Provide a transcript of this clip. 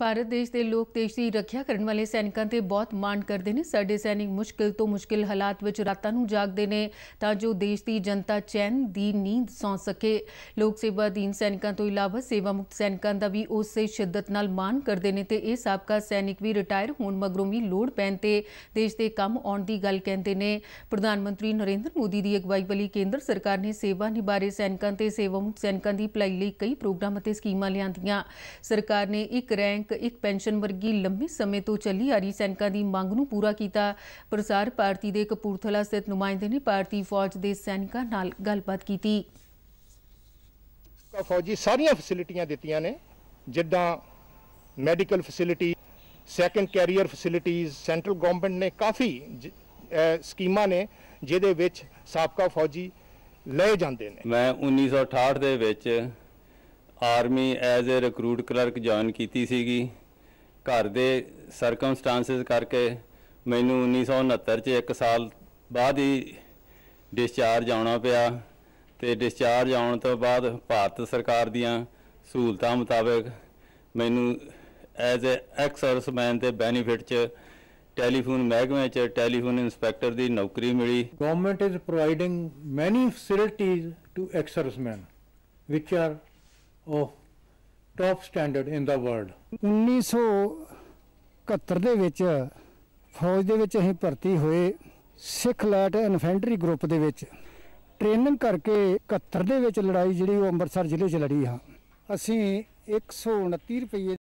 ਭਾਰਤ ਦੇਸ਼ ਦੇ ਲੋਕ ਦੇਸ਼ ਦੀ ਰੱਖਿਆ ਕਰਨ ਵਾਲੇ ਸੈਨਿਕਾਂ ਤੇ ਬਹੁਤ ਮਾਣ ਕਰਦੇ ਨੇ ਸਾਡੇ ਸੈਨਿਕ ਮੁਸ਼ਕਿਲ ਤੋਂ ਮੁਸ਼ਕਿਲ ਹਾਲਾਤ ਵਿੱਚ ਰਾਤਾਂ ਨੂੰ ਜਾਗਦੇ ਨੇ ਤਾਂ ਜੋ ਦੇਸ਼ ਦੀ ਜਨਤਾ ਚੈਨ ਦੀ ਨੀਂਦ ਸੌਂ ਸਕੇ ਲੋਕ ਸੇਵਾ ਦੀਨ ਸੈਨਿਕਾਂ ਤੋਂ ਇਲਾਵਾ ਸੇਵਾ ਮੁਕਤ ਸੈਨਿਕਾਂ ਦਾ ਵੀ ਉਸੇ ਸ਼ਿੱਦਤ ਨਾਲ ਮਾਣ ਕਰਦੇ ਨੇ ਤੇ ਇਹ ਸਾਬਕਾ ਸੈਨਿਕ ਵੀ ਰਿਟਾਇਰ ਹੋਣ ਮਗਰੋਂ ਵੀ ਲੋੜ ਪੈਣ ਤੇ ਦੇਸ਼ ਦੇ ਕੰਮ ਆਉਣ ਦੀ ਗੱਲ ਕਹਿੰਦੇ ਨੇ ਪ੍ਰਧਾਨ ਮੰਤਰੀ ਨਰਿੰਦਰ ਮੋਦੀ ਦੀ ਅਗਵਾਈ ਵਾਲੀ ਕੇਂਦਰ ਸਰਕਾਰ ਨੇ ਸੇਵਾ ਨਿਭਾਰੇ ਸੈਨਿਕਾਂ ਤੇ ਸੇਵਾ ਮੁਕਤ ਸੈਨਿਕਾਂ ਦੀ ਭਲਾਈ ਲਈ ਕਈ ਪ੍ਰੋਗਰਾਮ ਅਤੇ ਸਕੀਮਾਂ ਲਿਆਂਦੀਆਂ ਸਰਕਾਰ ਨੇ ਇੱਕ ਰੈਂਕ ਤਹਿਤ ਇੱਕ ਪੈਨਸ਼ਨ ਵਰਗੀ ਲੰਮੇ ਸਮੇਂ ਤੋਂ ਚੱਲੀ ਆ ਰਹੀ ਸੈਨਿਕਾਂ ਦੀ ਮੰਗ ਨੂੰ ਪੂਰਾ ਕੀਤਾ ਪ੍ਰਸਾਰ ਭਾਰਤੀ ਦੇ ਕਪੂਰਥਲਾ ਸਥਿਤ ਨੁਮਾਇੰਦੇ ਨੇ ਭਾਰਤੀ ਫੌਜ ਦੇ ਸੈਨਿਕਾਂ ਨਾਲ ਗੱਲਬਾਤ ਕੀਤੀ ਫੌਜੀ ਸਾਰੀਆਂ ਫੈਸਿਲਿਟੀਆਂ ਦਿੱਤੀਆਂ ਨੇ ਜਿੱਦਾਂ medical facility second career facilities central government ਨੇ ਕਾਫੀ ਸਕੀਮਾਂ ਨੇ ਜਿਹਦੇ ਵਿੱਚ ਸਾਬਕਾ ਫੌਜੀ ਲਏ ਜਾਂਦੇ ਨੇ ਮੈਂ 1968 ਦੇ ਵਿੱਚ army as a recruit clerk join ਕੀਤੀ ਸੀਗੀ ਘਰ ਦੇ ਸਰਕਮਸਟੈਂਸਸ ਕਰਕੇ ਮੈਨੂੰ 1969 ਚ 1 ਸਾਲ ਬਾਅਦ ਹੀ ਡਿਸਚਾਰਜ ਆਉਣਾ ਪਿਆ ਤੇ ਡਿਸਚਾਰਜ ਆਉਣ ਤੋਂ ਬਾਅਦ ਭਾਰਤ ਸਰਕਾਰ ਦੀਆਂ ਸਹੂਲਤਾਂ ਮੁਤਾਬਕ ਮੈਨੂੰ ਐਜ਼ ਅ ਐਕਸ ਸਰਵਿਸਮੈਨ ਦੇ ਬੈਨੀਫਿਟ ਚ ਟੈਲੀਫੋਨ ਮਹਿਕਮੇ ਚ ਟੈਲੀਫੋਨ ਇਨਸਪੈਕਟਰ ਦੀ ਨੌਕਰੀ ਮਿਲੀ government is providing many facilities to ex serviceman which are of top standard in the world 1971 ਦੇ ਵਿੱਚ ਫੌਜ ਦੇ ਵਿੱਚ ਅਸੀਂ ਭਰਤੀ ਹੋਏ ਸਿੱਖ ਲੈਟ ਇਨਫੈਂਟਰੀ ਗਰੁੱਪ ਦੇ ਵਿੱਚ ਟ੍ਰੇਨਿੰਗ ਕਰਕੇ 71 ਦੇ ਵਿੱਚ ਲੜਾਈ ਜਿਹੜੀ ਉਹ ਅੰਮ੍ਰਿਤਸਰ ਜ਼ਿਲ੍ਹੇ 'ਚ ਲੜੀ ਆ ਅਸੀਂ 129 ਰੁਪਏ